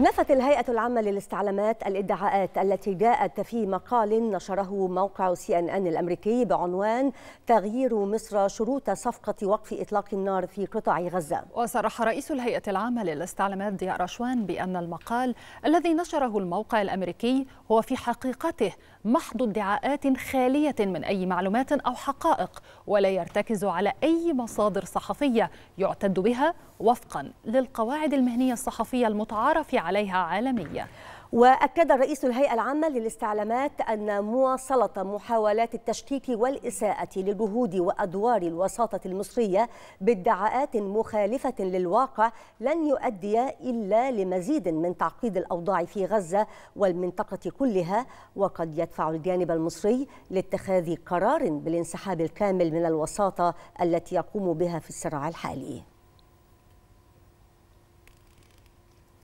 نفت الهيئة العامة للاستعلامات الادعاءات التي جاءت في مقال نشره موقع سي ان ان الامريكي بعنوان تغيير مصر شروط صفقة وقف اطلاق النار في قطاع غزة. وصرح رئيس الهيئة العامة للاستعلامات ضياء رشوان بان المقال الذي نشره الموقع الامريكي هو في حقيقته محض ادعاءات خالية من اي معلومات او حقائق ولا يرتكز على اي مصادر صحفية يعتد بها وفقا للقواعد المهنية الصحفية المتعارف عليها عالمية وأكد رئيس الهيئة العامة للاستعلامات أن مواصلة محاولات التشكيك والإساءة لجهود وأدوار الوساطة المصرية بادعاءات مخالفة للواقع لن يؤدي إلا لمزيد من تعقيد الأوضاع في غزة والمنطقة كلها وقد يدفع الجانب المصري لاتخاذ قرار بالانسحاب الكامل من الوساطة التي يقوم بها في الصراع الحالي